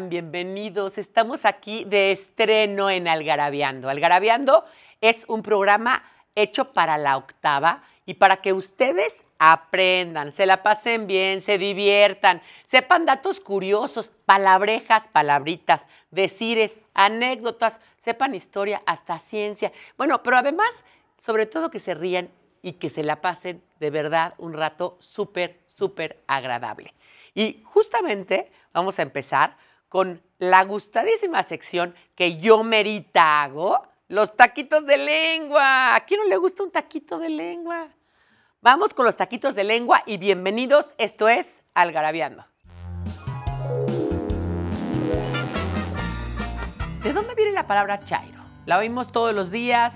bienvenidos. Estamos aquí de estreno en Algarabiando. Algarabiando es un programa hecho para la octava y para que ustedes aprendan, se la pasen bien, se diviertan, sepan datos curiosos, palabrejas, palabritas, decires, anécdotas, sepan historia, hasta ciencia. Bueno, pero además, sobre todo que se rían y que se la pasen de verdad un rato súper, súper agradable. Y justamente vamos a empezar con la gustadísima sección que yo merita hago, los taquitos de lengua. ¿A quién no le gusta un taquito de lengua? Vamos con los taquitos de lengua y bienvenidos. Esto es Algarabiando. ¿De dónde viene la palabra chairo? La oímos todos los días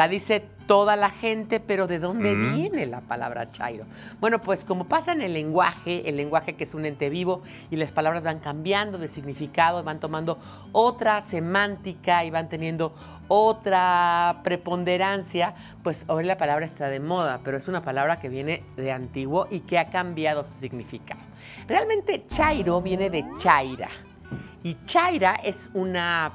la dice toda la gente, pero ¿de dónde viene la palabra chairo? Bueno, pues como pasa en el lenguaje, el lenguaje que es un ente vivo y las palabras van cambiando de significado, van tomando otra semántica y van teniendo otra preponderancia, pues hoy la palabra está de moda, pero es una palabra que viene de antiguo y que ha cambiado su significado. Realmente chairo viene de chaira y chaira es una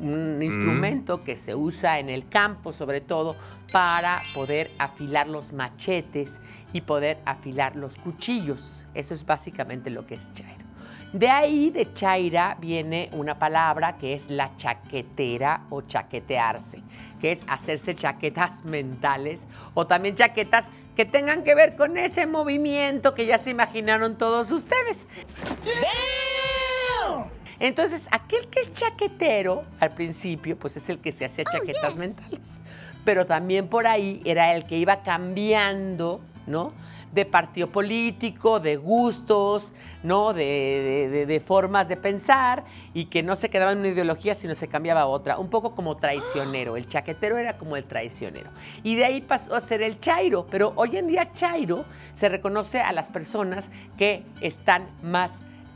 un mm. instrumento que se usa en el campo, sobre todo, para poder afilar los machetes y poder afilar los cuchillos. Eso es básicamente lo que es chairo. De ahí de chaira viene una palabra que es la chaquetera o chaquetearse, que es hacerse chaquetas mentales o también chaquetas que tengan que ver con ese movimiento que ya se imaginaron todos ustedes. Entonces, aquel que es chaquetero al principio, pues es el que se hacía oh, chaquetas mentales. Pero también por ahí era el que iba cambiando, ¿no? De partido político, de gustos, ¿no? De, formas de pensar y que no se quedaba en una ideología, sino se cambiaba a otra. Un poco como traicionero. El chaquetero era como el traicionero. Y de ahí pasó a ser el chairo. Pero hoy en día chairo se reconoce a las personas que están más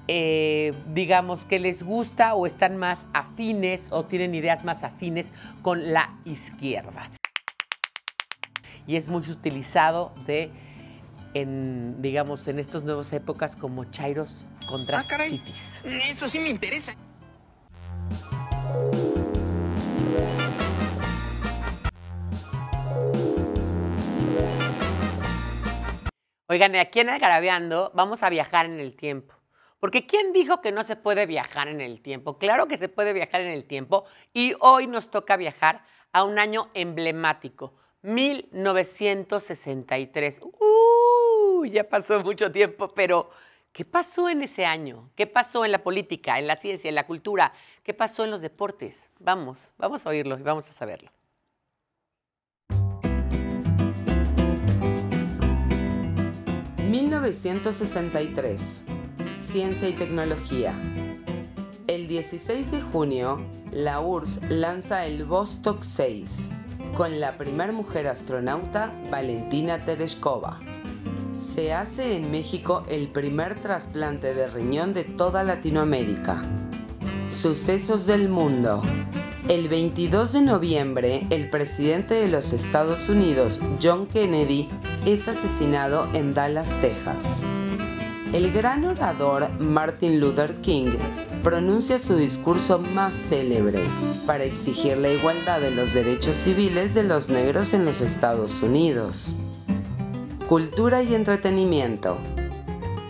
eh, digamos, que les gusta o están más afines o tienen ideas más afines con la izquierda. Y es muy utilizado de, en, digamos, en estas nuevas épocas como Chairos contra ah, Eso sí me interesa. Oigan, aquí en el vamos a viajar en el tiempo. Porque ¿quién dijo que no se puede viajar en el tiempo? Claro que se puede viajar en el tiempo y hoy nos toca viajar a un año emblemático, 1963. ¡Uh! Ya pasó mucho tiempo, pero ¿qué pasó en ese año? ¿Qué pasó en la política, en la ciencia, en la cultura? ¿Qué pasó en los deportes? Vamos, vamos a oírlo y vamos a saberlo. ...1963... Ciencia y Tecnología. El 16 de junio, la URSS lanza el Vostok 6, con la primera mujer astronauta, Valentina Tereshkova. Se hace en México el primer trasplante de riñón de toda Latinoamérica. Sucesos del mundo. El 22 de noviembre, el presidente de los Estados Unidos, John Kennedy, es asesinado en Dallas, Texas el gran orador Martin Luther King pronuncia su discurso más célebre para exigir la igualdad de los derechos civiles de los negros en los Estados Unidos. Cultura y entretenimiento.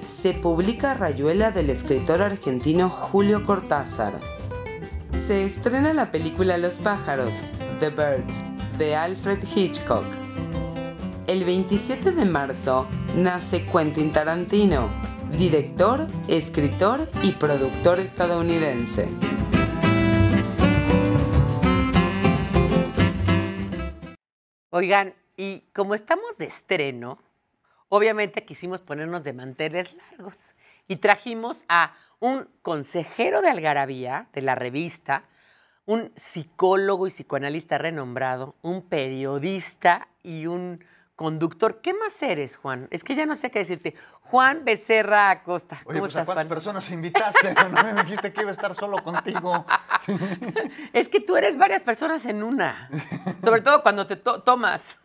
Se publica Rayuela del escritor argentino Julio Cortázar. Se estrena la película Los pájaros, The Birds, de Alfred Hitchcock. El 27 de marzo nace Quentin Tarantino, director, escritor y productor estadounidense. Oigan, y como estamos de estreno, obviamente quisimos ponernos de manteles largos y trajimos a un consejero de Algarabía, de la revista, un psicólogo y psicoanalista renombrado, un periodista y un conductor. ¿Qué más eres, Juan? Es que ya no sé qué decirte. Juan Becerra Acosta. Oye, pues, ¿a cuántas personas invitaste? no me dijiste que iba a estar solo contigo. es que tú eres varias personas en una. Sobre todo cuando te tomas.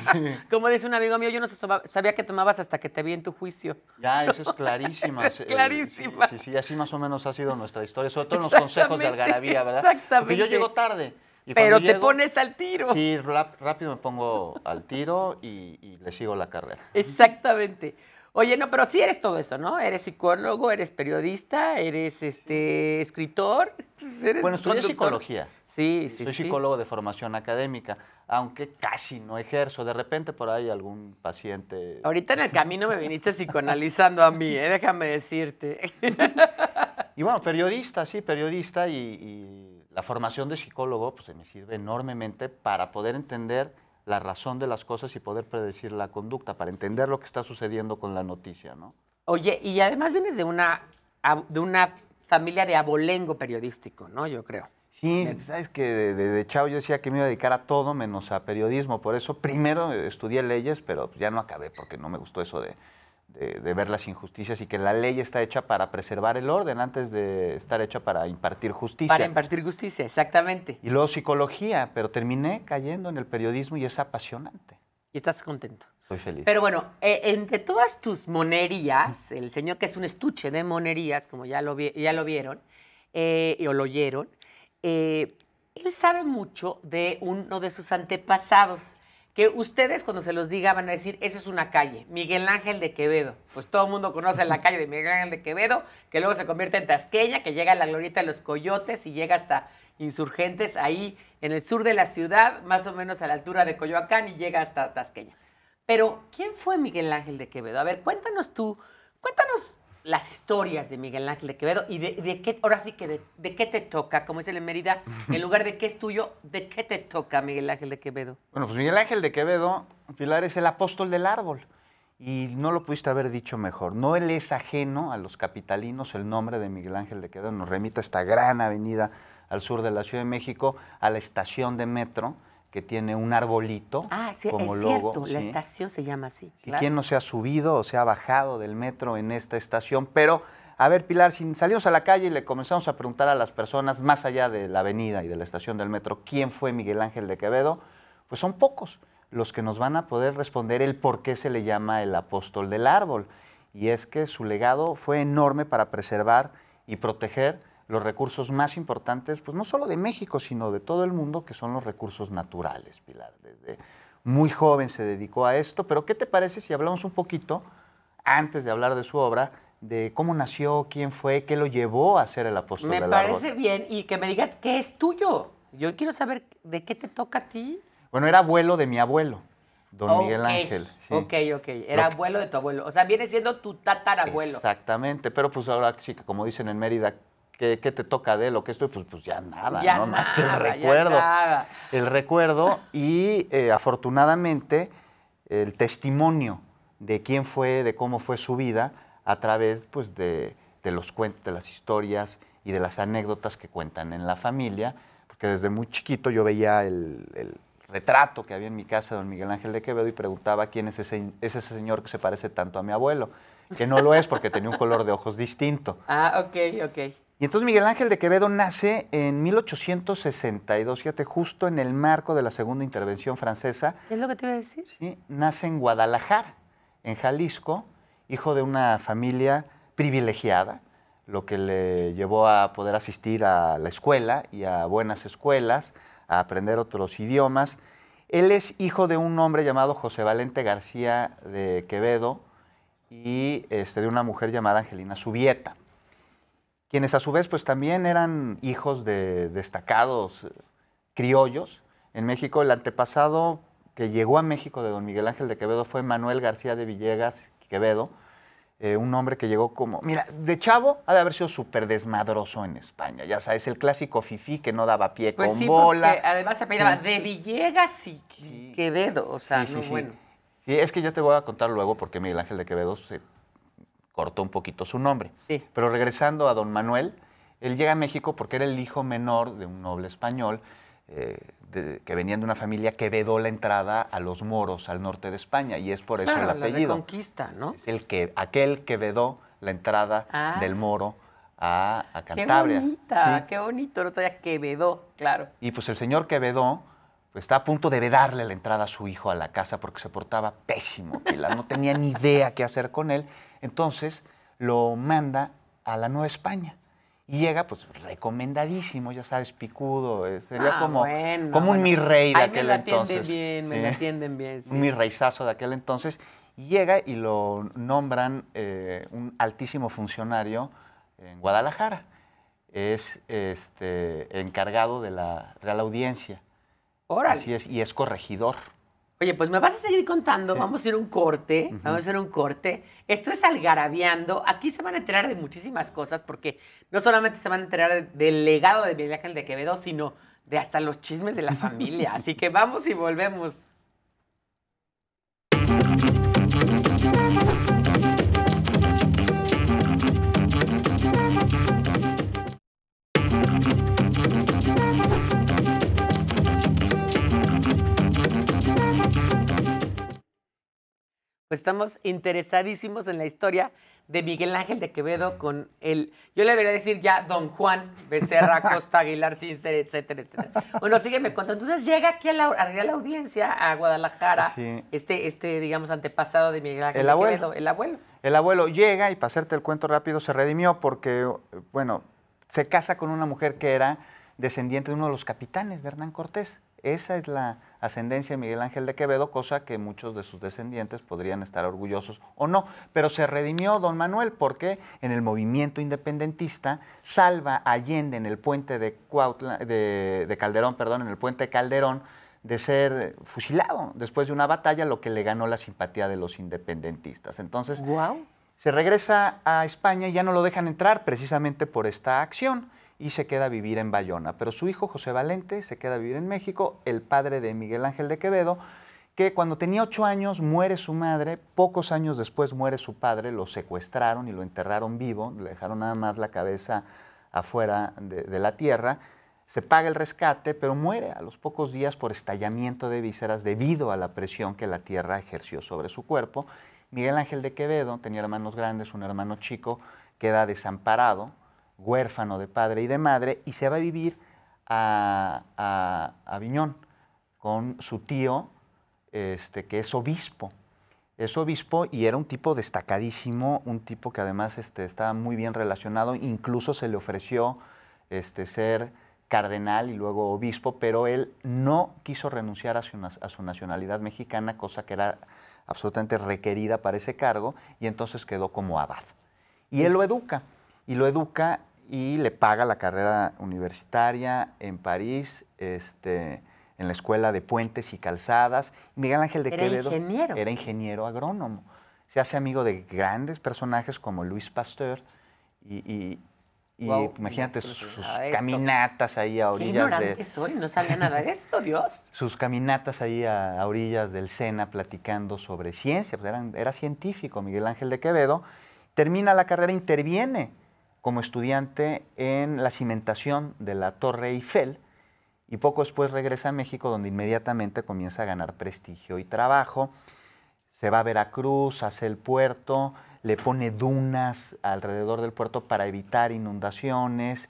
Como dice un amigo mío, yo no sabía que tomabas hasta que te vi en tu juicio. Ya, eso es clarísima. es clarísima. sí, sí, así más o menos ha sido nuestra historia. Sobre todo los consejos de Algarabía, ¿verdad? Exactamente. Porque yo llego tarde. Pero te pones al tiro. Sí, rápido me pongo al tiro y, le sigo la carrera. Exactamente. Oye, no, pero sí eres todo eso, ¿no? Eres psicólogo, eres periodista, eres este escritor, pues eres Bueno, estudié psicología. Sí, sí, Soy psicólogo de formación académica, aunque casi no ejerzo. De repente por ahí algún paciente... Ahorita en el camino me viniste psicoanalizando a mí, ¿eh? déjame decirte. Y bueno, periodista, sí, periodista y la formación de psicólogo pues, me sirve enormemente para poder entender la razón de las cosas y poder predecir la conducta, para entender lo que está sucediendo con la noticia, ¿no? Oye, y además vienes de una, de una familia de abolengo periodístico, ¿no? Yo creo. Sí, sabes que desde de chao yo decía que me iba a dedicar a todo menos a periodismo, por eso primero estudié leyes, pero pues, ya no acabé porque no me gustó eso de, de, ver las injusticias y que la ley está hecha para preservar el orden antes de estar hecha para impartir justicia. Para impartir justicia, exactamente. Y luego psicología, pero terminé cayendo en el periodismo y es apasionante. Y estás contento. soy feliz. Pero bueno, eh, entre todas tus monerías, el señor que es un estuche de monerías, como ya lo, ya lo vieron, eh, o lo oyeron, eh, él sabe mucho de uno de sus antepasados que ustedes cuando se los diga van a decir, eso es una calle, Miguel Ángel de Quevedo. Pues todo el mundo conoce la calle de Miguel Ángel de Quevedo, que luego se convierte en Tasqueña, que llega a la glorieta de los Coyotes y llega hasta Insurgentes, ahí en el sur de la ciudad, más o menos a la altura de Coyoacán y llega hasta Tasqueña. Pero, ¿quién fue Miguel Ángel de Quevedo? A ver, cuéntanos tú, cuéntanos las historias de Miguel Ángel de Quevedo y de, qué, ahora sí que de, qué te toca, como dice la Mérida, en lugar de qué es tuyo, de qué te toca Miguel Ángel de Quevedo. Bueno, pues Miguel Ángel de Quevedo, Pilar, es el apóstol del árbol. Y no lo pudiste haber dicho mejor. No él es ajeno a los capitalinos el nombre de Miguel Ángel de Quevedo. Nos remita a esta gran avenida al sur de la Ciudad de México, a la estación de metro, que tiene un arbolito. Ah, sí, es cierto, la estación se llama así. ¿Y quién no se ha subido o se ha bajado del metro en esta estación? Pero, a ver, Pilar, si salimos a la calle y le comenzamos a preguntar a las personas más allá de la avenida y de la estación del metro, ¿quién fue Miguel Ángel de Quevedo? Pues son pocos los que nos van a poder responder el por qué se le llama el apóstol del árbol. Y es que su legado fue enorme para preservar y proteger los recursos más importantes, pues no solo de México, sino de todo el mundo, que son los recursos naturales, Pilar. Desde muy joven se dedicó a esto, pero ¿qué te parece si hablamos un poquito, antes de hablar de su obra, de cómo nació, quién fue, qué lo llevó a ser el apóstol me Me parece bien, y que me digas qué es tuyo. Yo quiero saber de qué te toca a ti. Bueno, era abuelo de mi abuelo. Don Miguel Ángel. Sí. Ok, ok. Era abuelo de tu abuelo. O sea, viene siendo tu tatarabuelo. Exactamente. Pero pues ahora sí como dicen en Mérida, ¿Qué, te toca de lo que estoy? Pues, pues ya nada, ¿no? Más que el recuerdo. El recuerdo y eh, afortunadamente el testimonio de quién fue, de cómo fue su vida, a través pues, de, de los cuentos, de las historias y de las anécdotas que cuentan en la familia, porque desde muy chiquito yo veía el, retrato que había en mi casa de don Miguel Ángel de Quevedo y preguntaba quién es ese, es ese señor que se parece tanto a mi abuelo, que no lo es porque tenía un color de ojos distinto. Ah, ok, ok. Y entonces Miguel Ángel de Quevedo nace en 1862, fíjate, justo en el marco de la segunda intervención francesa. ¿Es lo que te iba a decir? Sí, nace en Guadalajara, en Jalisco, hijo de una familia privilegiada, lo que le llevó a poder asistir a la escuela y a buenas escuelas, a aprender otros idiomas. Él es hijo de un hombre llamado José Valente García de Quevedo y este, de una mujer llamada Angelina Subieta quienes a su vez pues también eran hijos de destacados criollos. En México el antepasado que llegó a México de don Miguel Ángel de Quevedo fue Manuel García de Villegas Quevedo, eh, un hombre que llegó como, mira, de chavo ha de haber sido súper desmadroso en España, ya sabes, el clásico fifi que no daba pie pues con bola. Además se apellidaba de Villegas y Quevedo, o sea, sí, bueno. Sí, es que ya te voy a contar luego porque Miguel Ángel de Quevedo cortó un poquito su nombre. Sí. Pero regresando a don Manuel, él llega a México porque era el hijo menor de un noble español eh, que venía de una familia que vedó la entrada a los moros al norte de España y es por eso el apellido. La conquista, ¿no? el que, aquel que vedó la entrada ah. del moro a, Cantabria. Qué bonita, qué bonito, no Quevedo, claro. Y pues el señor Quevedo está a punto de darle la entrada a su hijo a la casa porque se portaba pésimo, no tenía ni idea qué hacer con él. Entonces lo manda a la Nueva España. Y llega, pues, recomendadísimo, ya sabes, picudo. Eh, sería ah, como, como un mi rey de aquel entonces. me entienden bien, me entienden bien. un mi reizazo de aquel entonces, llega y lo nombran eh, un altísimo funcionario en Guadalajara. Es este, encargado de la Real Audiencia es, y es corregidor. Oye, pues me vas a seguir contando, vamos a ir un corte, vamos a hacer un corte. Esto es algarabiando, aquí se van a enterar de muchísimas cosas porque no solamente se van a enterar del legado de Miguel Ángel de Quevedo, sino de hasta los chismes de la familia. Así que vamos y volvemos. pues estamos interesadísimos en la historia de Miguel Ángel de Quevedo con el, yo le debería decir ya Don Juan Becerra, Costa Aguilar, ser etcétera, etcétera. Bueno, sígueme cuento. Entonces llega aquí a la, a la audiencia, a Guadalajara, este, este, digamos, antepasado de Miguel Ángel de Quevedo, el abuelo. El abuelo llega y para hacerte el cuento rápido se redimió porque, bueno, se casa con una mujer que era descendiente de uno de los capitanes de Hernán Cortés. Esa es la, ascendencia de Miguel Ángel de Quevedo, cosa que muchos de sus descendientes podrían estar orgullosos o no. Pero se redimió don Manuel porque en el movimiento independentista salva Allende en el puente de, de, Calderón, perdón, en el puente de Calderón, de ser fusilado después de una batalla, lo que le ganó la simpatía de los independentistas. Entonces, se regresa a España y ya no lo dejan entrar precisamente por esta acción y se queda a vivir en Bayona. Pero su hijo, José Valente, se queda a vivir en México, el padre de Miguel Ángel de Quevedo, que cuando tenía ocho años muere su madre, pocos años después muere su padre, lo secuestraron y lo enterraron vivo, le dejaron nada más la cabeza afuera de, la tierra, se paga el rescate, pero muere a los pocos días por estallamiento de vísceras debido a la presión que la tierra ejerció sobre su cuerpo. Miguel Ángel de Quevedo tenía hermanos grandes, un hermano chico, queda desamparado, huérfano de padre y de madre, y se va a vivir a, Aviñón con su tío, este, que es obispo. Es obispo y era un tipo destacadísimo, un tipo que además este, estaba muy bien relacionado, incluso se le ofreció este, ser cardenal y luego obispo, pero él no quiso renunciar a su, a su nacionalidad mexicana, cosa que era absolutamente requerida para ese cargo, y entonces quedó como abad. Y él lo educa, y lo educa y le paga la carrera universitaria en París, este, en la Escuela de Puentes y Calzadas. Miguel Ángel de era Quevedo era ingeniero agrónomo. Se hace amigo de grandes personajes como Luis Pasteur y, imagínate sus, ah, caminatas ahí a orillas Qué ignorante soy, no sabía nada de esto, Dios. Sus caminatas ahí a, orillas del Sena platicando sobre ciencia. Pues era científico Miguel Ángel de Quevedo. Termina la carrera, interviene como estudiante en la cimentación de la Torre Eiffel y poco después regresa a México donde inmediatamente comienza a ganar prestigio y trabajo. Se va a Veracruz, hace el puerto, le pone dunas alrededor del puerto para evitar inundaciones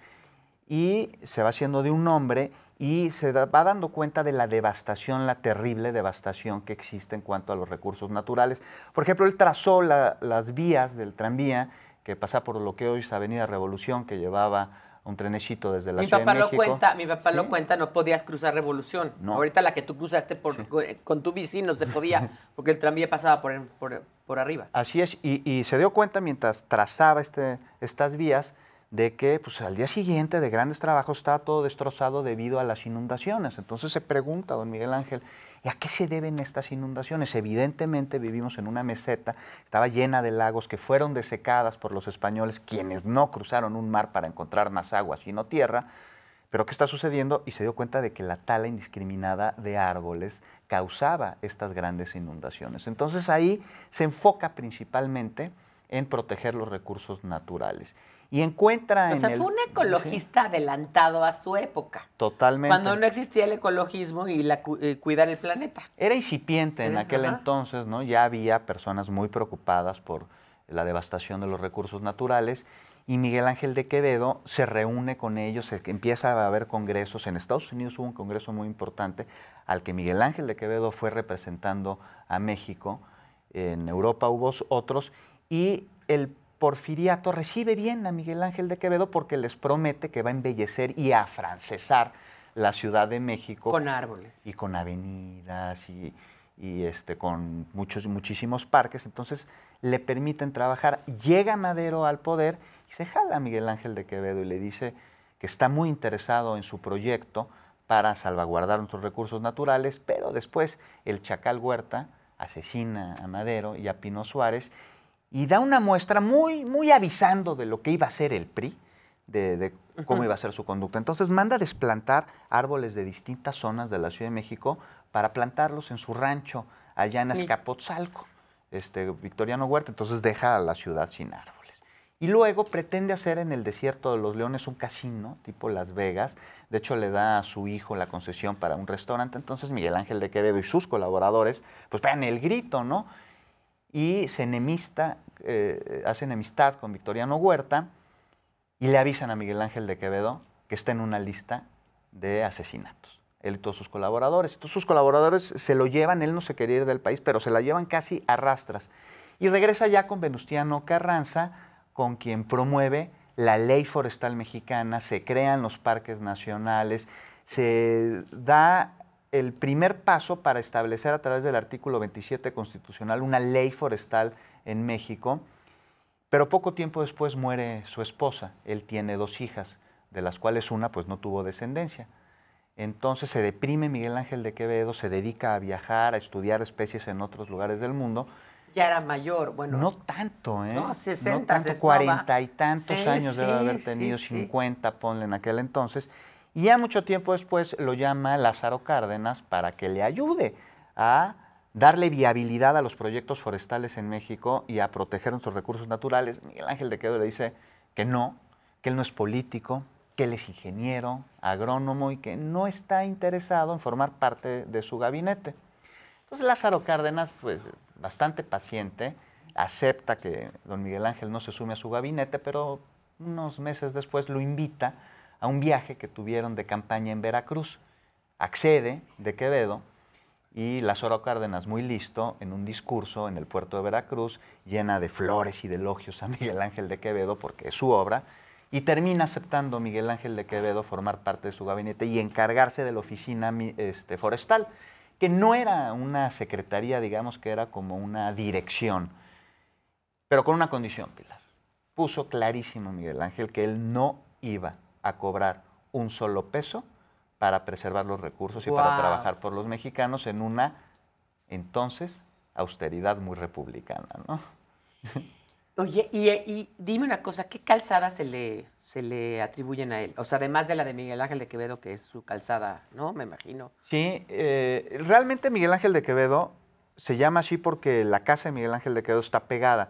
y se va haciendo de un hombre y se va dando cuenta de la devastación, la terrible devastación que existe en cuanto a los recursos naturales. Por ejemplo, él trazó las vías del tranvía que pasaba por lo que hoy es Avenida Revolución, que llevaba un trenecito desde la Ciudad de México. cuenta, mi papá lo cuenta, no podías cruzar Revolución. Ahorita la que tú cruzaste con tu bici no se podía, porque el tranvía pasaba por, por, arriba. Así es, y, se dio cuenta mientras trazaba este, estas vías de que pues, al día siguiente de grandes trabajos estaba todo destrozado debido a las inundaciones. Entonces se pregunta, don Miguel Ángel, ¿Y a qué se deben estas inundaciones? Evidentemente vivimos en una meseta, estaba llena de lagos que fueron desecadas por los españoles, quienes no cruzaron un mar para encontrar más agua, sino tierra. Pero ¿qué está sucediendo? Y se dio cuenta de que la tala indiscriminada de árboles causaba estas grandes inundaciones. Entonces ahí se enfoca principalmente en proteger los recursos naturales y encuentra o sea, fue un ecologista adelantado a su época. Totalmente. Cuando no existía el ecologismo y la eh, cuidar el planeta. Era incipiente en aquel entonces, ¿no? Ya había personas muy preocupadas por la devastación de los recursos naturales y Miguel Ángel de Quevedo se reúne con ellos, empieza a haber congresos. En Estados Unidos hubo un congreso muy importante al que Miguel Ángel de Quevedo fue representando a México. En Europa hubo otros y el Porfiriato recibe bien a Miguel Ángel de Quevedo porque les promete que va a embellecer y a francesar la Ciudad de México. Con árboles. Y con avenidas y, este, con muchos, muchísimos parques. Entonces le permiten trabajar. Llega Madero al poder y se jala a Miguel Ángel de Quevedo y le dice que está muy interesado en su proyecto para salvaguardar nuestros recursos naturales, pero después el Chacal Huerta asesina a Madero y a Pino Suárez y da una muestra muy, muy avisando de lo que iba a ser el PRI, de, cómo iba a ser su conducta. Entonces manda a desplantar árboles de distintas zonas de la Ciudad de México para plantarlos en su rancho allá en Azcapotzalco, este, Victoriano Huerta. Entonces deja la ciudad sin árboles. Y luego pretende hacer en el desierto de los leones un casino, tipo Las Vegas. De hecho, le da a su hijo la concesión para un restaurante. Entonces Miguel Ángel de Quevedo y sus colaboradores, pues vean el grito, ¿no? y se enemista, eh, hace enemistad con Victoriano Huerta y le avisan a Miguel Ángel de Quevedo que está en una lista de asesinatos. Él y todos sus colaboradores. todos sus colaboradores se lo llevan, él no se quería ir del país, pero se la llevan casi a rastras. Y regresa ya con Venustiano Carranza, con quien promueve la ley forestal mexicana, se crean los parques nacionales, se da el primer paso para establecer a través del artículo 27 constitucional una ley forestal en México, pero poco tiempo después muere su esposa. Él tiene dos hijas, de las cuales una pues no tuvo descendencia. Entonces se deprime Miguel Ángel de Quevedo, se dedica a viajar, a estudiar especies en otros lugares del mundo. Ya era mayor, bueno. No tanto, ¿eh? No, 60, tanto, cuarenta y tantos años de debe haber tenido, cincuenta, 50, ponle en aquel entonces y ya mucho tiempo después lo llama Lázaro Cárdenas para que le ayude a darle viabilidad a los proyectos forestales en México y a proteger nuestros recursos naturales. Miguel Ángel de Quedo le dice que no, que él no es político, que él es ingeniero, agrónomo y que no está interesado en formar parte de su gabinete. Entonces Lázaro Cárdenas, pues bastante paciente, acepta que don Miguel Ángel no se sume a su gabinete, pero unos meses después lo invita a un viaje que tuvieron de campaña en Veracruz. Accede de Quevedo y Lázaro Cárdenas, muy listo, en un discurso en el puerto de Veracruz, llena de flores y de elogios a Miguel Ángel de Quevedo, porque es su obra, y termina aceptando a Miguel Ángel de Quevedo formar parte de su gabinete y encargarse de la oficina este, forestal, que no era una secretaría, digamos que era como una dirección, pero con una condición, Pilar. Puso clarísimo Miguel Ángel que él no iba a cobrar un solo peso para preservar los recursos y para trabajar por los mexicanos en una, entonces, austeridad muy republicana, ¿no? Oye, y, dime una cosa, ¿qué calzada se le, se le atribuyen a él? O sea, además de la de Miguel Ángel de Quevedo, que es su calzada, ¿no? Me imagino. Sí, eh, realmente Miguel Ángel de Quevedo se llama así porque la casa de Miguel Ángel de Quevedo está pegada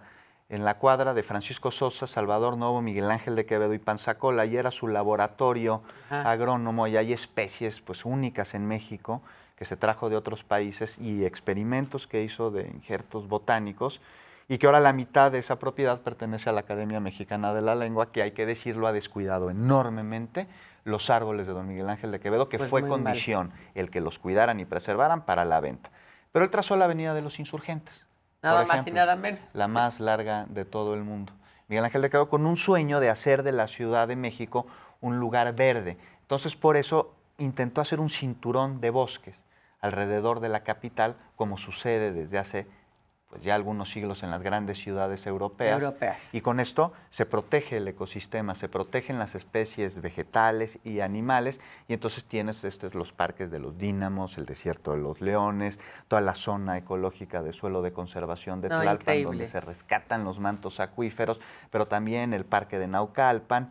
en la cuadra de Francisco Sosa, Salvador Novo, Miguel Ángel de Quevedo y Panzacola, y era su laboratorio agrónomo y hay especies pues únicas en México que se trajo de otros países y experimentos que hizo de injertos botánicos y que ahora la mitad de esa propiedad pertenece a la Academia Mexicana de la Lengua, que hay que decirlo ha descuidado enormemente los árboles de don Miguel Ángel de Quevedo, que pues fue condición el que los cuidaran y preservaran para la venta. Pero él trazó la avenida de los insurgentes Nada más y nada menos. La más larga de todo el mundo. Miguel Ángel de quedó con un sueño de hacer de la Ciudad de México un lugar verde. Entonces, por eso intentó hacer un cinturón de bosques alrededor de la capital, como sucede desde hace pues ya algunos siglos en las grandes ciudades europeas. Y con esto se protege el ecosistema, se protegen las especies vegetales y animales, y entonces tienes estos los parques de los dínamos, el desierto de los leones, toda la zona ecológica de suelo de conservación de Tlalpan, donde se rescatan los mantos acuíferos, pero también el parque de Naucalpan,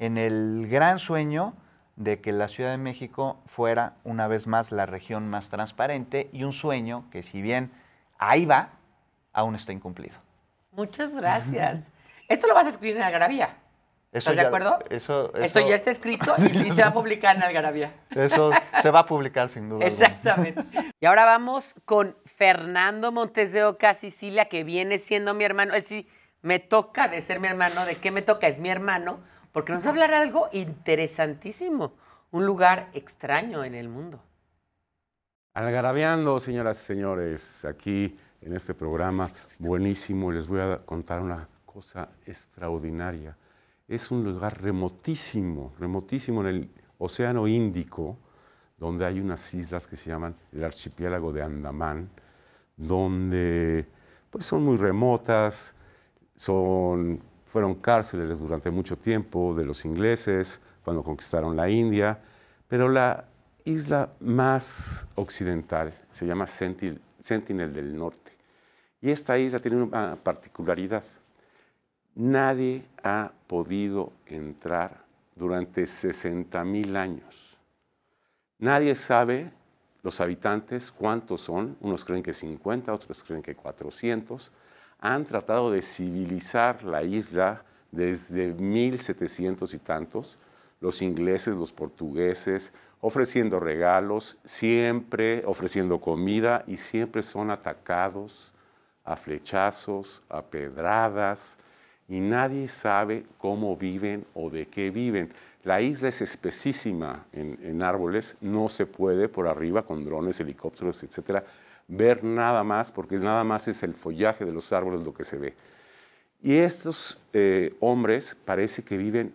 en el gran sueño de que la Ciudad de México fuera una vez más la región más transparente y un sueño que si bien ahí va, aún está incumplido. Muchas gracias. Esto lo vas a escribir en Algarabía. ¿Estás de acuerdo? Eso, Esto ya está escrito y, se va a publicar en Algarabía. Eso se va a publicar sin duda. Exactamente. Y ahora vamos con Fernando Montes de Oca, Sicilia, que viene siendo mi hermano. Es sí me toca de ser mi hermano. ¿De qué me toca? Es mi hermano, porque nos va a hablar algo interesantísimo. Un lugar extraño en el mundo. Algarabiando, señoras y señores, aquí en este programa buenísimo. Les voy a contar una cosa extraordinaria. Es un lugar remotísimo, remotísimo en el Océano Índico, donde hay unas islas que se llaman el archipiélago de Andamán, donde pues son muy remotas, son, fueron cárceles durante mucho tiempo de los ingleses cuando conquistaron la India, pero la isla más occidental se llama Sentinel, Sentinel del Norte y esta isla tiene una particularidad. Nadie ha podido entrar durante 60.000 años. Nadie sabe, los habitantes, cuántos son. Unos creen que 50, otros creen que 400. Han tratado de civilizar la isla desde 1700 y tantos. Los ingleses, los portugueses, ofreciendo regalos, siempre ofreciendo comida y siempre son atacados a flechazos, a pedradas, y nadie sabe cómo viven o de qué viven. La isla es espesísima en, árboles, no se puede por arriba con drones, helicópteros, etcétera, ver nada más, porque nada más es el follaje de los árboles lo que se ve. Y estos eh, hombres parece que viven,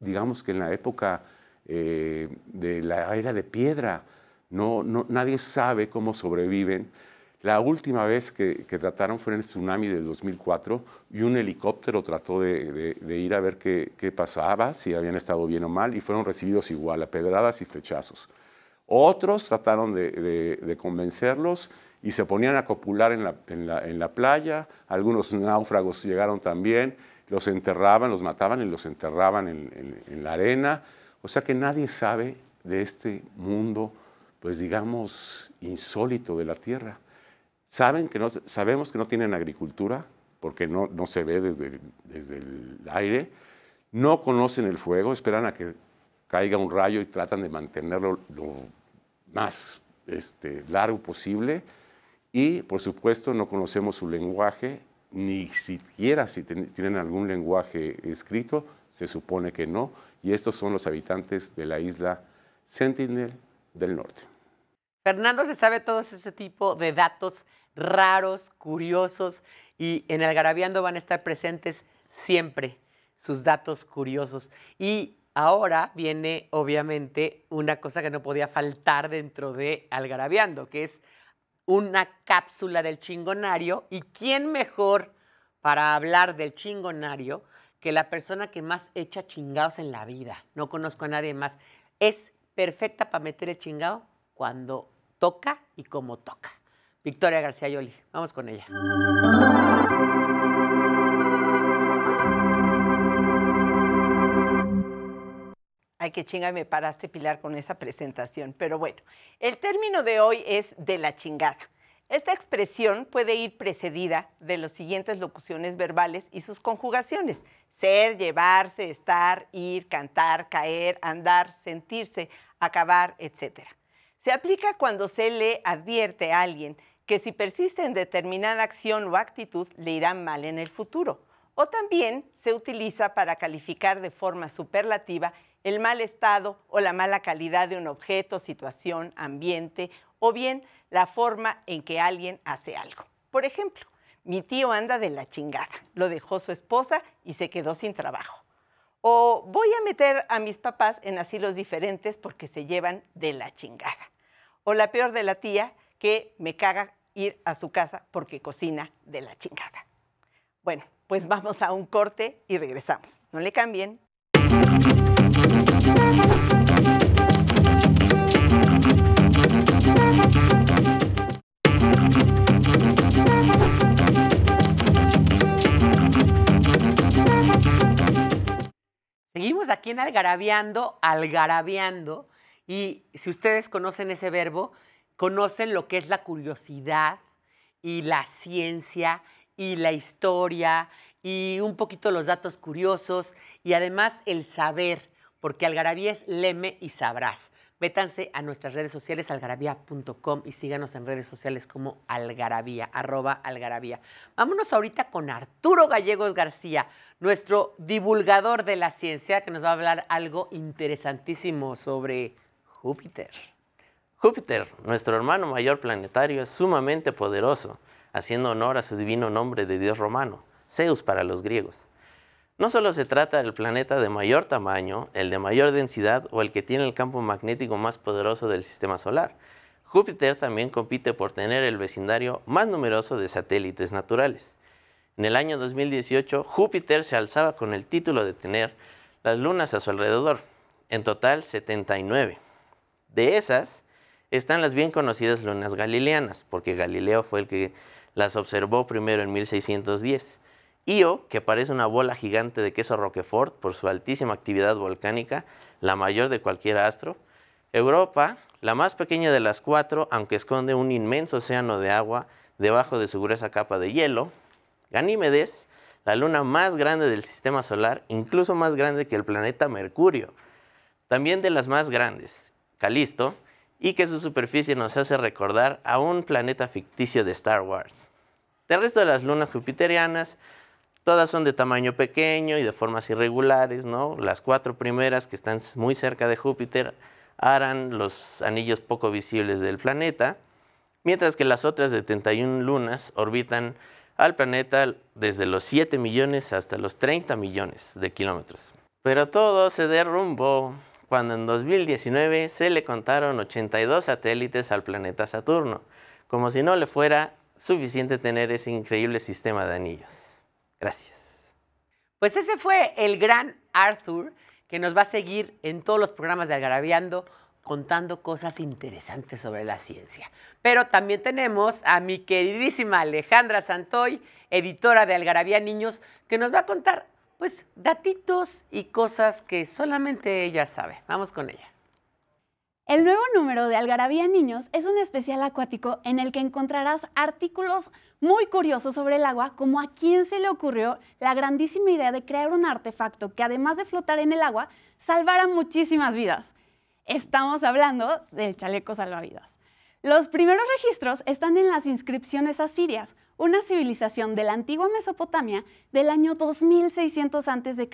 digamos que en la época eh, de la era de piedra, no, nadie sabe cómo sobreviven la última vez que, trataron fue en el tsunami del 2004 y un helicóptero trató de, ir a ver qué, qué, pasaba, si habían estado bien o mal, y fueron recibidos igual, a pedradas y flechazos. Otros trataron de, convencerlos y se ponían a copular en la, playa, algunos náufragos llegaron también, los enterraban, los mataban y los enterraban en, en la arena. O sea que nadie sabe de este mundo, pues digamos, insólito de la Tierra. Saben que no, sabemos que no tienen agricultura, porque no, no se ve desde el, desde el aire. No conocen el fuego, esperan a que caiga un rayo y tratan de mantenerlo lo más este, largo posible. Y, por supuesto, no conocemos su lenguaje, ni siquiera si tienen algún lenguaje escrito, se supone que no. Y estos son los habitantes de la isla Sentinel del Norte. Fernando se sabe todo ese tipo de datos raros, curiosos y en Algarabiando van a estar presentes siempre sus datos curiosos. Y ahora viene obviamente una cosa que no podía faltar dentro de Algarabiando, que es una cápsula del chingonario. ¿Y quién mejor para hablar del chingonario que la persona que más echa chingados en la vida? No conozco a nadie más. Es perfecta para meter el chingado cuando toca y como toca. Victoria García Yoli. Vamos con ella. Ay, qué chinga me paraste, Pilar, con esa presentación. Pero bueno, el término de hoy es de la chingada. Esta expresión puede ir precedida de las siguientes locuciones verbales y sus conjugaciones. Ser, llevarse, estar, ir, cantar, caer, andar, sentirse, acabar, etc. Se aplica cuando se le advierte a alguien que si persiste en determinada acción o actitud le irá mal en el futuro. O también se utiliza para calificar de forma superlativa el mal estado o la mala calidad de un objeto, situación, ambiente o bien la forma en que alguien hace algo. Por ejemplo, mi tío anda de la chingada, lo dejó su esposa y se quedó sin trabajo. O voy a meter a mis papás en asilos diferentes porque se llevan de la chingada. O la peor de la tía, que me caga ir a su casa porque cocina de la chingada. Bueno, pues vamos a un corte y regresamos. No le cambien. Seguimos aquí en Algarabeando, Algarabeando, y si ustedes conocen ese verbo, conocen lo que es la curiosidad y la ciencia y la historia y un poquito los datos curiosos y además el saber, porque Algarabía es leme y sabrás. Métanse a nuestras redes sociales algarabía.com y síganos en redes sociales como algarabía, arroba algarabía. Vámonos ahorita con Arturo Gallegos García, nuestro divulgador de la ciencia, que nos va a hablar algo interesantísimo sobre Júpiter. Júpiter, nuestro hermano mayor planetario, es sumamente poderoso, haciendo honor a su divino nombre de dios romano, Zeus para los griegos. No solo se trata del planeta de mayor tamaño, el de mayor densidad o el que tiene el campo magnético más poderoso del sistema solar. Júpiter también compite por tener el vecindario más numeroso de satélites naturales. En el año 2018, Júpiter se alzaba con el título de tener las lunas a su alrededor, en total 79. De esas, están las bien conocidas lunas galileanas, porque Galileo fue el que las observó primero en 1610. Io, que parece una bola gigante de queso Roquefort por su altísima actividad volcánica, la mayor de cualquier astro. Europa, la más pequeña de las cuatro, aunque esconde un inmenso océano de agua debajo de su gruesa capa de hielo. Ganímedes, la luna más grande del sistema solar, incluso más grande que el planeta Mercurio. También de las más grandes. Calisto, y que su superficie nos hace recordar a un planeta ficticio de Star Wars. Del resto de las lunas jupiterianas, todas son de tamaño pequeño y de formas irregulares, ¿no? Las cuatro primeras que están muy cerca de Júpiter harán los anillos poco visibles del planeta, mientras que las otras 71 lunas orbitan al planeta desde los 7 millones hasta los 30 millones de kilómetros. Pero todo se derrumbó cuando en 2019 se le contaron 82 satélites al planeta Saturno, como si no le fuera suficiente tener ese increíble sistema de anillos. Gracias. Pues ese fue el gran Arthur que nos va a seguir en todos los programas de Algarabiando contando cosas interesantes sobre la ciencia. Pero también tenemos a mi queridísima Alejandra Santoy, editora de Algarabía Niños, que nos va a contar pues datitos y cosas que solamente ella sabe. Vamos con ella. El nuevo número de Algarabía Niños es un especial acuático en el que encontrarás artículos muy curiosos sobre el agua, como a quién se le ocurrió la grandísima idea de crear un artefacto que además de flotar en el agua, salvará muchísimas vidas. Estamos hablando del chaleco salvavidas. Los primeros registros están en las inscripciones asirias, una civilización de la antigua Mesopotamia del año 2600 a.C.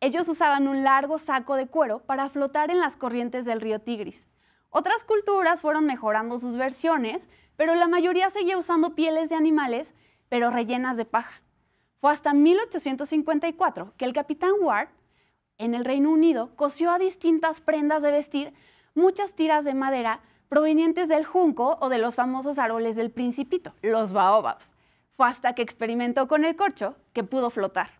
Ellos usaban un largo saco de cuero para flotar en las corrientes del río Tigris. Otras culturas fueron mejorando sus versiones, pero la mayoría seguía usando pieles de animales, pero rellenas de paja. Fue hasta 1854 que el capitán Ward, en el Reino Unido, cosió a distintas prendas de vestir muchas tiras de madera provenientes del junco o de los famosos árboles del principito, los baobabs. Fue hasta que experimentó con el corcho que pudo flotar.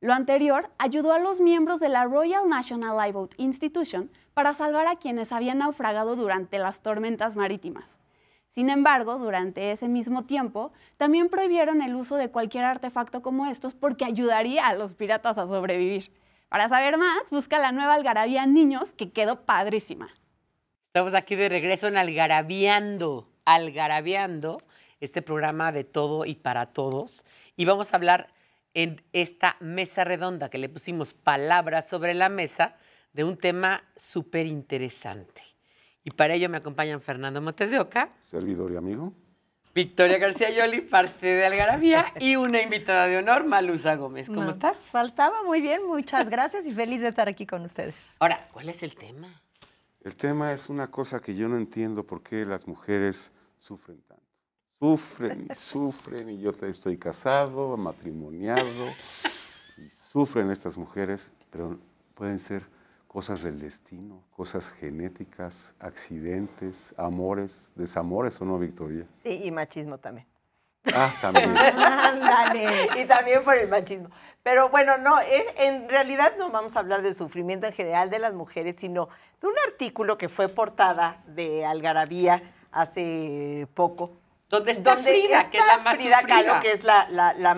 Lo anterior ayudó a los miembros de la Royal National Lifeboat Institution para salvar a quienes habían naufragado durante las tormentas marítimas. Sin embargo, durante ese mismo tiempo, también prohibieron el uso de cualquier artefacto como estos porque ayudaría a los piratas a sobrevivir. Para saber más, busca la nueva algarabía Niños que quedó padrísima. Estamos aquí de regreso en Algarabiando, Algarabiando, este programa de todo y para todos. Y vamos a hablar en esta mesa redonda que le pusimos palabras sobre la mesa de un tema súper interesante. Y para ello me acompañan Fernando Montes de Oca. Servidor y amigo. Victoria García Yoli, parte de Algarabía, y una invitada de honor, Malusa Gómez. ¿Cómo estás? Faltaba muy bien, muchas gracias y feliz de estar aquí con ustedes. Ahora, ¿cuál es el tema? El tema es una cosa que yo no entiendo por qué las mujeres sufren tanto. Sufren y sufren y yo estoy casado, matrimoniado, y sufren estas mujeres, pero pueden ser cosas del destino, cosas genéticas, accidentes, amores, desamores o no, Victoria. Sí, y machismo también. Ah, también. Ándale. y también por el machismo. Pero bueno, no, eh, en realidad no vamos a hablar del sufrimiento en general de las mujeres, sino de un artículo que fue portada de Algarabía hace poco. Donde está que la más Frida Kahlo, que es la,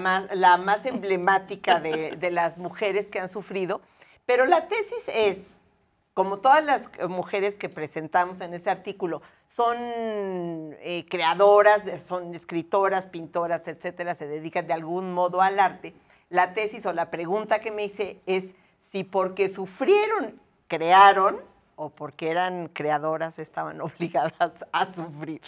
más, emblemática de, las mujeres que han sufrido. Pero la tesis es, como todas las mujeres que presentamos en ese artículo, son eh, creadoras, son escritoras, pintoras, etcétera, se dedican de algún modo al arte. La tesis o la pregunta que me hice es si porque sufrieron, crearon, o porque eran creadoras estaban obligadas a sufrir,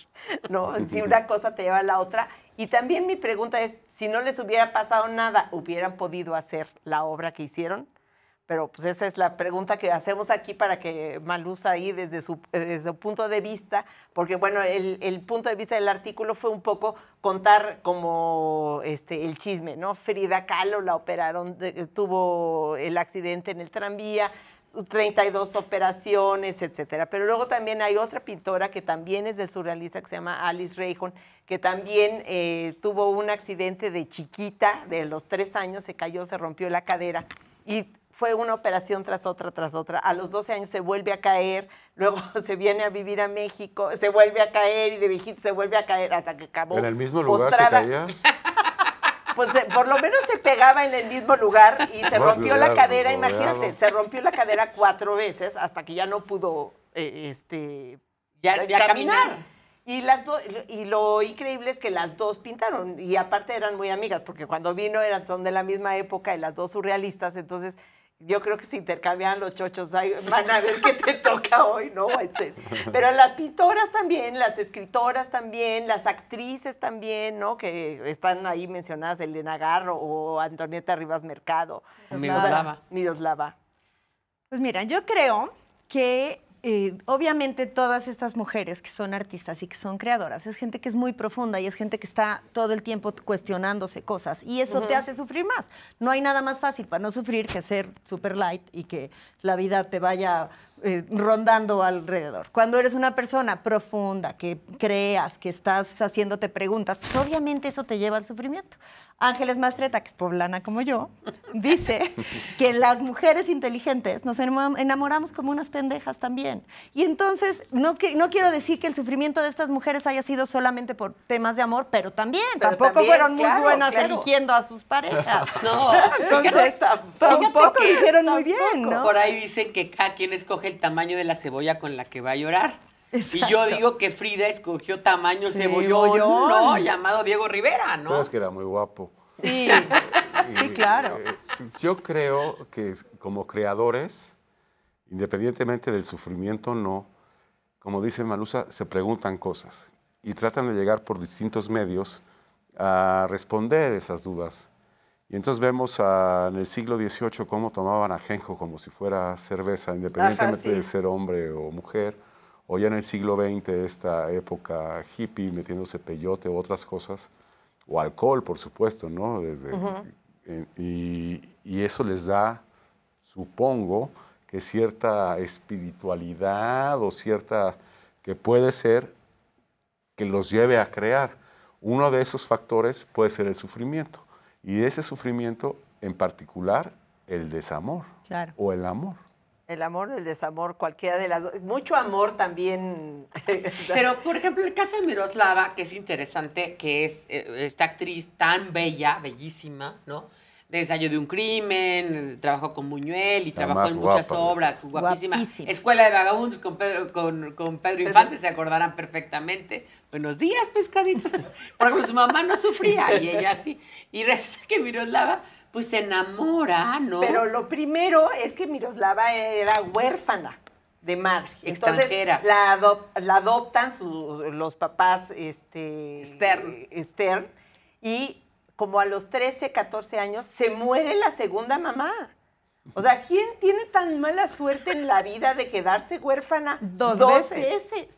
¿no? Si una cosa te lleva a la otra. Y también mi pregunta es, si no les hubiera pasado nada, ¿hubieran podido hacer la obra que hicieron? Pero pues esa es la pregunta que hacemos aquí para que Maluz ahí desde su, desde punto de vista, porque bueno, el, el, punto de vista del artículo fue un poco contar como este, el chisme, ¿no? Frida Kahlo la operaron, tuvo el accidente en el tranvía, 32 operaciones, etcétera. Pero luego también hay otra pintora que también es de surrealista que se llama Alice Reijon, que también eh, tuvo un accidente de chiquita, de los tres años, se cayó, se rompió la cadera y fue una operación tras otra, tras otra. A los 12 años se vuelve a caer, luego se viene a vivir a México, se vuelve a caer y de viejita se vuelve a caer hasta que acabó. En el mismo lugar se pues por lo menos se pegaba en el mismo lugar y se rompió la cadera, imagínate, se rompió la cadera cuatro veces hasta que ya no pudo eh, este, eh, caminar. Y, las y lo increíble es que las dos pintaron y aparte eran muy amigas porque cuando vino eran son de la misma época y las dos surrealistas, entonces yo creo que se intercambian los chochos, van a ver qué te toca hoy, ¿no? Pero las pintoras también, las escritoras también, las actrices también, ¿no? Que están ahí mencionadas, Elena Garro o Antonieta Rivas Mercado. Miroslava. Miroslava. Pues mira, yo creo que eh, obviamente todas estas mujeres que son artistas y que son creadoras, es gente que es muy profunda y es gente que está todo el tiempo cuestionándose cosas y eso te hace sufrir más. No hay nada más fácil para no sufrir que ser super light y que la vida te vaya eh, rondando alrededor. Cuando eres una persona profunda, que creas, que estás haciéndote preguntas, pues obviamente eso te lleva al sufrimiento. Ángeles Mastreta, que es poblana como yo, dice que las mujeres inteligentes nos enamoramos como unas pendejas también. Y entonces, no, quiero decir que el sufrimiento de estas mujeres haya sido solamente por temas de amor, pero también, tampoco fueron muy buenas eligiendo a sus parejas. No, entonces, tampoco, lo hicieron muy bien, Por ahí dicen que cada quien escoge el tamaño de la cebolla con la que va a llorar. Y yo digo que Frida escogió tamaño cebollón, llamado Diego Rivera, ¿no? es que era muy guapo. Sí, sí claro. Eh, yo creo que como creadores, independientemente del sufrimiento o no, como dice Malusa, se preguntan cosas y tratan de llegar por distintos medios a responder esas dudas. Y entonces vemos en el siglo XVIII cómo tomaban ajenjo como si fuera cerveza, independientemente de ser hombre o mujer. O ya en el siglo XX, esta época hippie, metiéndose peyote u otras cosas. O alcohol, por supuesto, ¿no? Desde, y eso les da, supongo, que cierta espiritualidad o cierta que puede ser que los lleve a crear. Uno de esos factores puede ser el sufrimiento. Y de ese sufrimiento, en particular, el desamor claro. o el amor. El amor, el desamor, cualquiera de las dos. Mucho amor también. Pero, por ejemplo, el caso de Miroslava, que es interesante, que es eh, esta actriz tan bella, bellísima, ¿no? Ensayo de un crimen, trabajó con Muñuel y trabajó en muchas obras, guapísima. Escuela de Vagabundos con Pedro, Infante, se acordarán perfectamente. Buenos días, pescaditos. Porque su mamá no sufría y ella sí. Y resulta que Miroslava, pues se enamora, ¿no? Pero lo primero es que Miroslava era huérfana de madre. Extranjera. la, adoptan los papás este, Stern eh, y como a los 13, 14 años, se muere la segunda mamá. O sea, ¿quién tiene tan mala suerte en la vida de quedarse huérfana dos, veces?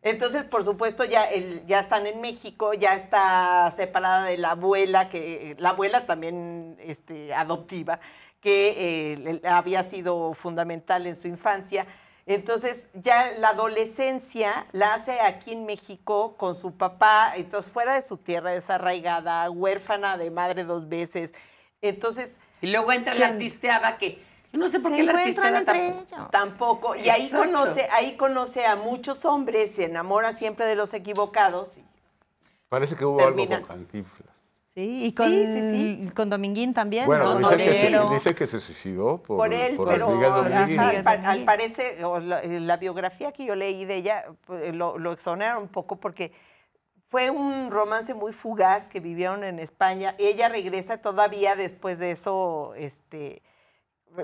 Entonces, por supuesto, ya, ya están en México, ya está separada de la abuela, que la abuela también este, adoptiva, que eh, había sido fundamental en su infancia. Entonces ya la adolescencia la hace aquí en México con su papá, entonces fuera de su tierra, desarraigada, huérfana de madre dos veces. Entonces... Y luego entra la artisteada que... No sé por qué la artisteada tampoco, tampoco. Y ahí conoce, ahí conoce a muchos hombres, se enamora siempre de los equivocados. Parece que hubo algo con Sí, y con, con Dominguín también. Bueno, ¿no? dice, que se, suicidó por, él, pero al, parecer, eh, la, biografía que yo leí de ella eh, lo, lo un poco porque fue un romance muy fugaz que vivieron en España. Ella regresa todavía después de eso, este,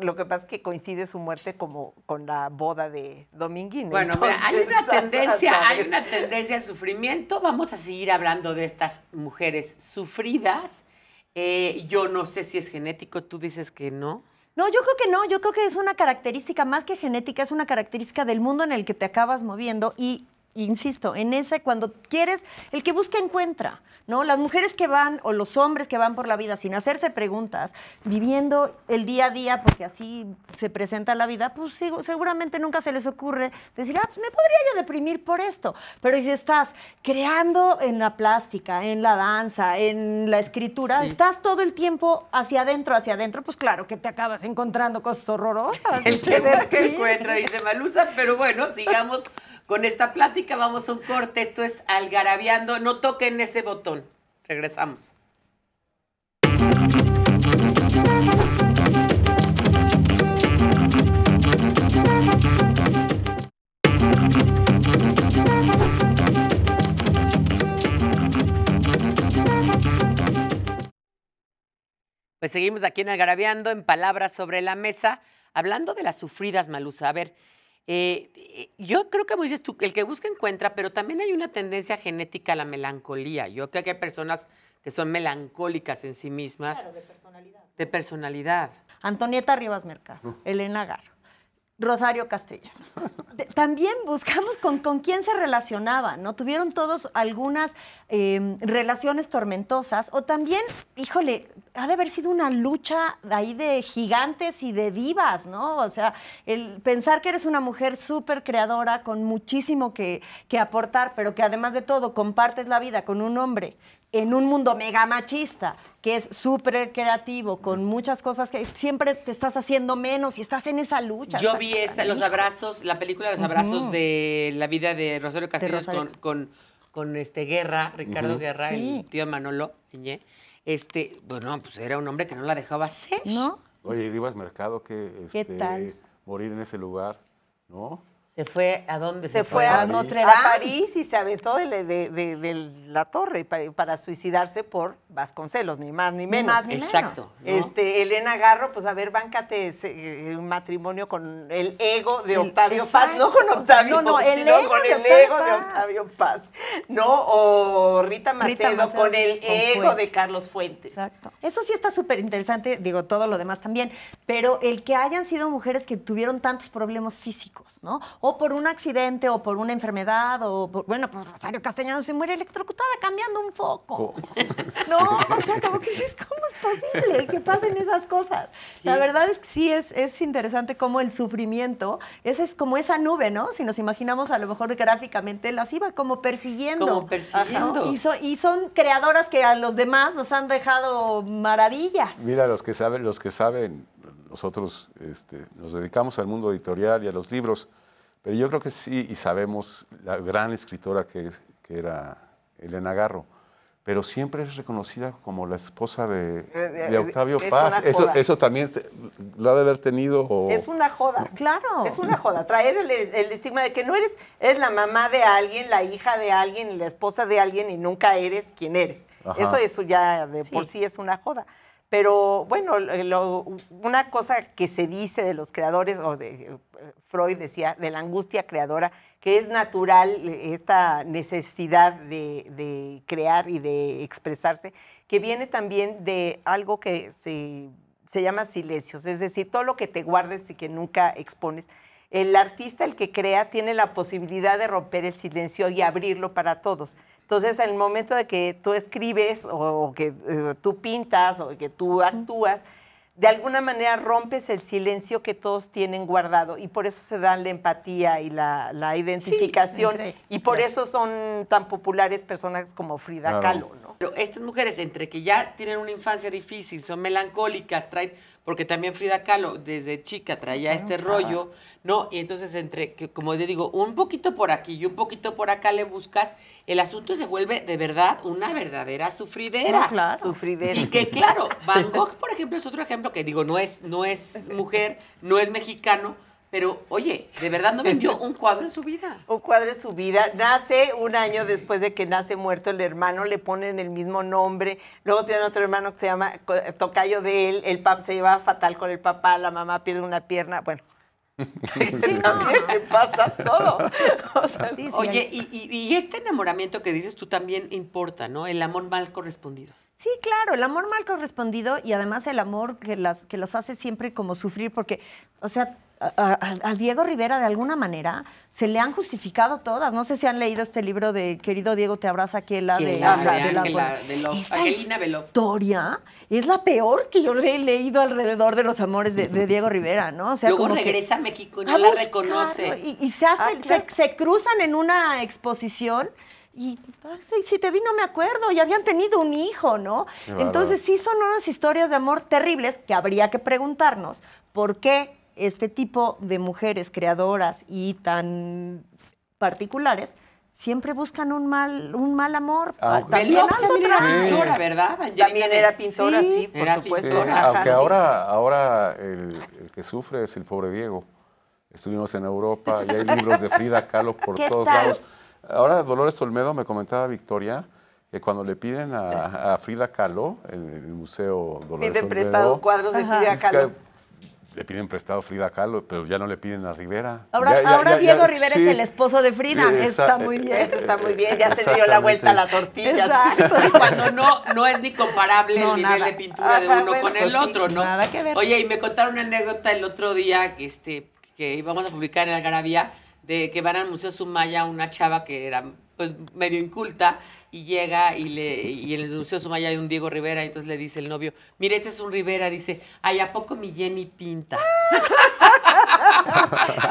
lo que pasa es que coincide su muerte como con la boda de Dominguín. Bueno, hay una tendencia, hay una tendencia al sufrimiento. Vamos a seguir hablando de estas mujeres sufridas. Eh, yo no sé si es genético, tú dices que no. No, yo creo que no, yo creo que es una característica más que genética, es una característica del mundo en el que te acabas moviendo y insisto, en ese cuando quieres, el que busca encuentra. ¿No? Las mujeres que van o los hombres que van por la vida sin hacerse preguntas, viviendo el día a día porque así se presenta la vida, pues seguramente nunca se les ocurre decir, ah, pues me podría yo deprimir por esto. Pero si estás creando en la plástica, en la danza, en la escritura, estás todo el tiempo hacia adentro, hacia adentro, pues claro que te acabas encontrando cosas horrorosas. El tema que encuentra, dice Malusa, pero bueno, sigamos con esta plática vamos a un corte. Esto es Algarabiando. No toquen ese botón. Regresamos. Pues seguimos aquí en Algarabiando, en Palabras sobre la Mesa, hablando de las sufridas, Malusa. A ver, eh, eh, yo creo que como dices tú, el que busca encuentra, pero también hay una tendencia genética a la melancolía. Yo creo que hay personas que son melancólicas en sí mismas. Claro, de personalidad. De personalidad. Antonieta Rivas Mercado, ah. Elena Garro. Rosario Castellanos. también buscamos con, con, quién se relacionaba, ¿no? Tuvieron todos algunas em, relaciones tormentosas o también, híjole, ha de haber sido una lucha ahí de gigantes y de divas, ¿no? O sea, el pensar que eres una mujer súper creadora con muchísimo que, que aportar, pero que además de todo compartes la vida con un hombre en un mundo mega machista es súper creativo, con muchas cosas que siempre te estás haciendo menos y estás en esa lucha. Yo vi esa, los abrazos, la película Los abrazos de la vida de Rosario Castellanos Con, con, este Guerra, Ricardo Guerra, y el tío Manolo Este, bueno, pues era un hombre que no la dejaba hacer. ¿No? Oye, Rivas Mercado, que ¿Qué este, tal? morir en ese lugar, ¿no? Se fue a dónde se, fue, a, Notre ah. París y se aventó de, la torre para, suicidarse por Vasconcelos, ni más ni menos. Exacto. Este, Elena Garro, pues a ver, báncate eh, un matrimonio con el ego de Octavio Paz, no con Octavio, no, no, el ego con el ego de Octavio Paz, ¿no? O Rita Macedo, con el ego de Carlos Fuentes. Exacto. Eso sí está súper interesante, digo, todo lo demás también, pero el que hayan sido mujeres que tuvieron tantos problemas físicos, ¿no? o por un accidente o por una enfermedad o por, bueno, pues Rosario Castellanos se muere electrocutada cambiando un foco. Oh, no, o sea, como que ¿cómo es posible que pasen esas cosas? La verdad es que sí es, es interesante cómo el sufrimiento, ese es como esa nube, ¿no? Si nos imaginamos a lo mejor gráficamente las iba como persiguiendo. Como persiguiendo. Y, son creadoras que a los demás nos han dejado maravillas. Mira, los que saben, los que saben, nosotros este, nos dedicamos al mundo editorial y a los libros yo creo que sí, y sabemos la gran escritora que, era Elena Garro pero siempre es reconocida como la esposa de, Octavio Paz. Eso, también lo ha de haber tenido. Es una joda. Claro. Es una joda. Traer el, estigma de que no eres, es la mamá de alguien, la hija de alguien la esposa de alguien y nunca eres quien eres. Eso, eso ya de por sí es una joda. Pero bueno, eh, una cosa que se dice de los creadores, o de, eh, Freud decía, de la angustia creadora, que es natural eh, esta necesidad de, crear y de expresarse, que viene también de algo que se, se llama silencios, es decir, todo lo que te guardes y que nunca expones el artista, el que crea, tiene la posibilidad de romper el silencio y abrirlo para todos. Entonces, en el momento de que tú escribes o, que eh, tú pintas o que tú actúas, de alguna manera rompes el silencio que todos tienen guardado y por eso se dan la empatía y la, identificación y por eso son tan populares personas como Frida Kahlo, Pero estas mujeres entre que ya tienen una infancia difícil, son melancólicas, traen porque también Frida Kahlo desde chica traía este rollo, ¿no? Y entonces entre, que, como te digo, un poquito por aquí y un poquito por acá le buscas, el asunto se vuelve de verdad una verdadera sufridera. claro. Sufridera. Y que claro, Van Gogh, por ejemplo, es otro ejemplo que digo, no es, no es mujer, no es mexicano, pero, oye, de verdad no vendió un cuadro en su vida. Un cuadro en su vida. Nace un año después de que nace muerto el hermano, le ponen el mismo nombre. Luego tiene otro hermano que se llama Tocayo de él. El papá se lleva fatal con el papá, la mamá pierde una pierna. Bueno. Sí, no. Le pasa todo. O sea, oye, y, y este enamoramiento que dices tú también importa, ¿no? El amor mal correspondido. Sí, claro, el amor mal correspondido y además el amor que las que los hace siempre como sufrir porque, o sea, a, Diego Rivera de alguna manera se le han justificado todas. No sé si han leído este libro de Querido Diego te abraza aquí la de, la, de, historia es la peor que yo le he leído alrededor de los amores de, Diego Rivera, ¿no? O sea, Luego regresa que, a México y no la reconoce. Y, se, ah, se, se cruzan en una exposición y si te vi no me acuerdo, y habían tenido un hijo, ¿no? Entonces sí son unas historias de amor terribles que habría que preguntarnos, ¿por qué este tipo de mujeres creadoras y tan particulares siempre buscan un mal, un mal amor. Ah, ah, también era pintora, ¿verdad? también era pintora, sí, por supuesto. aunque ahora, ahora el, que sufre es el pobre Diego. Estuvimos en Europa y hay libros de Frida Kahlo por todos lados. Ahora Dolores Olmedo me comentaba Victoria que cuando le piden a, Frida Kahlo, en el Museo Dolores Piden prestado cuadros de Frida Kahlo le piden prestado Frida Kahlo, pero ya no le piden a Rivera. Ahora, Diego Rivera es el esposo de Frida. está muy bien. está muy bien. Ya se dio la vuelta a la tortilla. cuando no, no es ni comparable no, de pintura de uno con el pues otro, ¿no? Nada que ver. Oye, y me contaron una anécdota el otro día que, este, que íbamos a publicar en Algarabía de que van al Museo Sumaya una chava que era pues medio inculta y llega y, le, y en el Museo Sumaya hay un Diego Rivera, y entonces le dice el novio, mire, ese es un Rivera, dice, ay, ¿a poco mi Jenny pinta?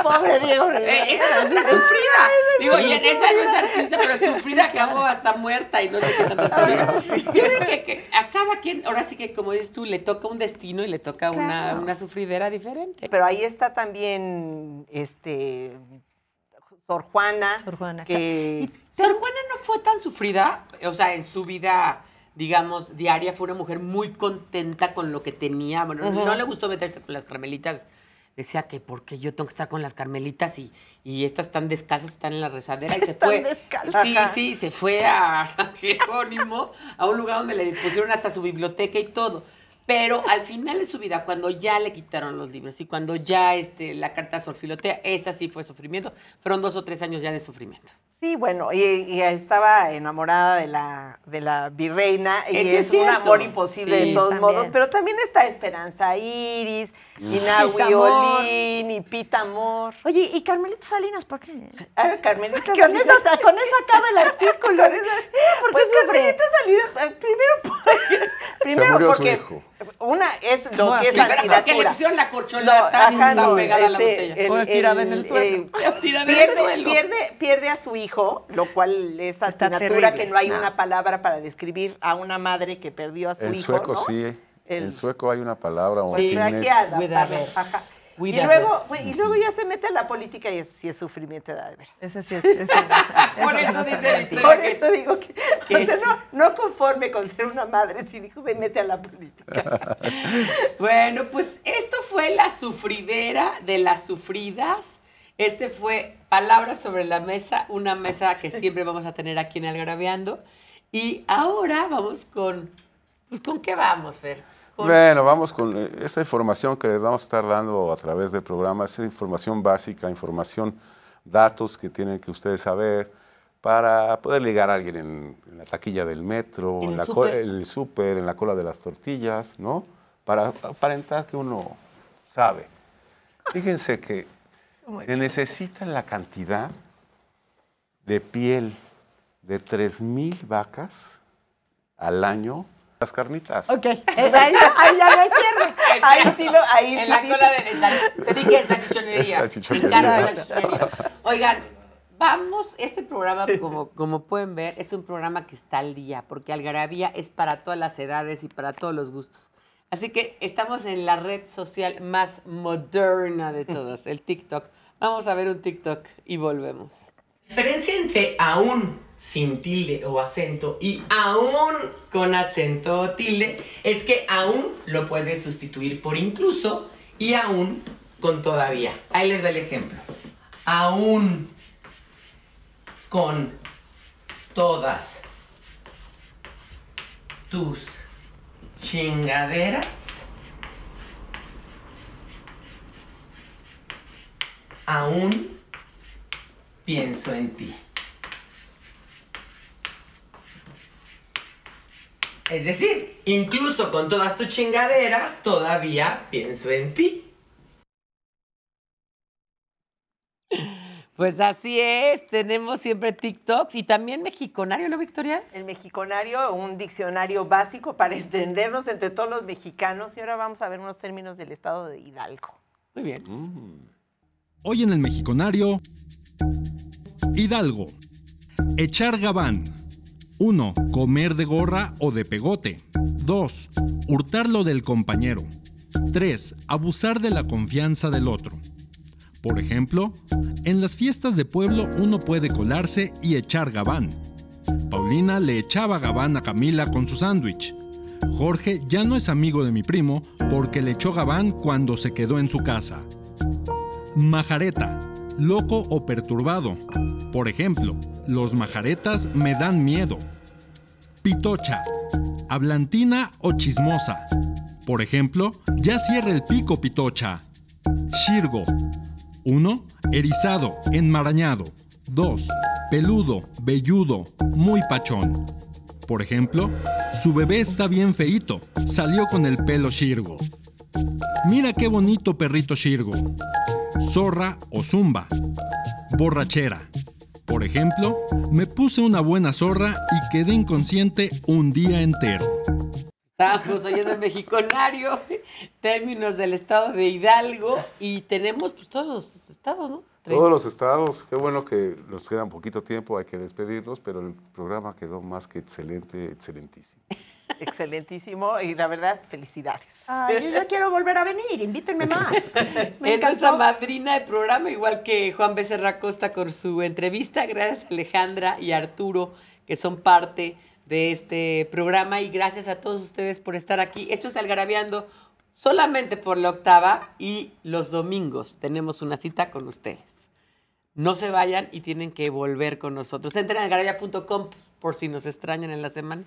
Pobre Diego eh, Rivera. es otra sufrida. Digo, y en esa no es artista, pero es sufrida, que hasta muerta y no sé qué tanto está bien. Yo creo que, a cada quien, ahora sí que como dices tú, le toca un destino y le toca una, una sufridera diferente. Pero ahí está también, este, Sor Juana. Que... Sor Juana no fue tan sufrida, o sea, en su vida digamos, diaria, fue una mujer muy contenta con lo que tenía. Bueno, no le gustó meterse con las carmelitas. Decía que porque yo tengo que estar con las carmelitas y, y estas están descalzas, están en la rezadera y se fue. Sí, sí, se fue a San Jerónimo, a un lugar donde le pusieron hasta su biblioteca y todo. Pero al final de su vida, cuando ya le quitaron los libros y cuando ya este, la carta sorfilotea, esa sí fue sufrimiento. Fueron dos o tres años ya de sufrimiento. Sí, bueno, y, estaba enamorada de la, de la virreina y es, un amor imposible de todos modos, pero también está Esperanza Iris, Mm. Y Nahui Olín, y Pita Amor. Oye, ¿y Carmelita Salinas por qué? Ah, Carmelita Salinas. Con esa con eso acaba el artículo. ¿Por qué pues Carmelita Salinas? Ah, primero porque... Primero porque Una es lo que es la Que le pusieron la corcholata no, pegada a la botella. Este, el, el, en el eh, suelo. pierde, en el suelo. Pierde, pierde a su hijo, lo cual es altinatura, que no hay una palabra para describir a una madre que perdió a su el hijo. Sueco, ¿no? sí en sueco hay una palabra. Pues, o sí, y luego, y luego ya se mete a la política y si es sufrimiento de veras. Eso es. por eso, por eso digo que, no, conforme con ser una madre sin hijos, se mete a la política. bueno, pues esto fue la sufridera de las sufridas. Este fue Palabras sobre la Mesa, una mesa que siempre vamos a tener aquí en El graveando. Y ahora vamos con, pues, ¿con qué vamos, Fer? Bueno, vamos con eh, esta información que les vamos a estar dando a través del programa, es información básica, información, datos que tienen que ustedes saber para poder ligar a alguien en, la taquilla del metro, en, en el súper, en la cola de las tortillas, ¿no? Para aparentar que uno sabe. Fíjense que se necesita la cantidad de piel de 3.000 vacas al año las carnitas. Ok, eh, ahí, ya me cierre. Ahí sí lo. Ahí en la cola de. Te dije salchichonería. Es salchichonería. chichonería. Oigan, vamos. Este programa, como, como pueden ver, es un programa que está al día, porque Algarabía es para todas las edades y para todos los gustos. Así que estamos en la red social más moderna de todas, el TikTok. Vamos a ver un TikTok y volvemos. diferencia entre aún sin tilde o acento y aún con acento o tilde es que aún lo puedes sustituir por incluso y aún con todavía. Ahí les va el ejemplo. Aún con todas tus chingaderas. Aún pienso en ti. Es decir, incluso con todas tus chingaderas, todavía pienso en ti. Pues así es, tenemos siempre TikTok y también mexiconario, ¿no, Victoria? El mexiconario, un diccionario básico para entendernos entre todos los mexicanos. Y ahora vamos a ver unos términos del estado de Hidalgo. Muy bien. Hoy en el mexiconario, Hidalgo, echar gabán. 1. Comer de gorra o de pegote. 2. lo del compañero. 3. Abusar de la confianza del otro. Por ejemplo, en las fiestas de pueblo uno puede colarse y echar gabán. Paulina le echaba gabán a Camila con su sándwich. Jorge ya no es amigo de mi primo porque le echó gabán cuando se quedó en su casa. Majareta loco o perturbado. Por ejemplo, los majaretas me dan miedo. Pitocha, hablantina o chismosa. Por ejemplo, ya cierra el pico pitocha. Shirgo. 1. Erizado, enmarañado. 2. Peludo, velludo, muy pachón. Por ejemplo, su bebé está bien feito, salió con el pelo shirgo. Mira qué bonito perrito shirgo zorra o zumba. Borrachera. Por ejemplo, me puse una buena zorra y quedé inconsciente un día entero. Estábamos oyendo el mexiconario, términos del estado de Hidalgo, y tenemos pues, todos los estados, ¿no? Todos los estados, qué bueno que nos queda un poquito tiempo, hay que despedirnos, pero el programa quedó más que excelente, excelentísimo. Excelentísimo y la verdad, felicidades. yo quiero volver a venir, invítenme más. Me es la madrina del programa, igual que Juan Becerra Costa con su entrevista. Gracias Alejandra y Arturo, que son parte de este programa y gracias a todos ustedes por estar aquí. Esto es Algarabiando solamente por la octava y los domingos tenemos una cita con ustedes. No se vayan y tienen que volver con nosotros. Entren a garaya.com por si nos extrañan en la semana.